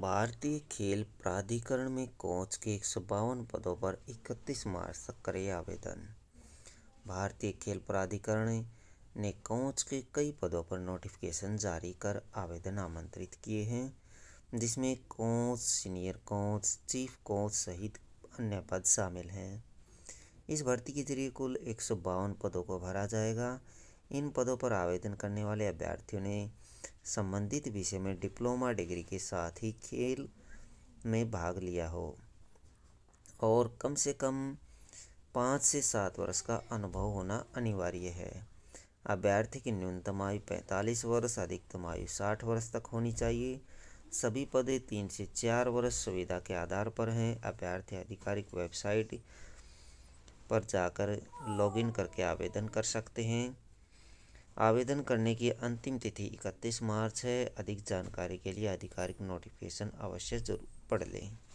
भारतीय खेल प्राधिकरण में कोच के एक सौ बावन पदों पर इकतीस मार्च तक करे आवेदन भारतीय खेल प्राधिकरण ने कोच के कई पदों पर नोटिफिकेशन जारी कर आवेदन आमंत्रित किए हैं जिसमें coach senior coach chief coach सहित अन्य पद शामिल हैं इस भर्ती के जरिए कुल एक सौ बावन पदों को भरा जाएगा इन पदों पर आवेदन करने वाले अभ्यर्थियों ने संबंधित विषय में डिप्लोमा डिग्री के साथ ही खेल में भाग लिया हो और कम से कम पाँच से सात वर्ष का अनुभव होना अनिवार्य है अभ्यर्थी की न्यूनतम आयु पैंतालीस वर्ष अधिकतम आयु साठ वर्ष तक होनी चाहिए सभी पदे तीन से चार वर्ष सुविधा के आधार पर हैं अभ्यर्थी आधिकारिक वेबसाइट पर जाकर लॉगिन करके आवेदन कर सकते हैं आवेदन करने की अंतिम तिथि इकतीस मार्च है अधिक जानकारी के लिए आधिकारिक नोटिफिकेशन अवश्य जरूर पढ़ लें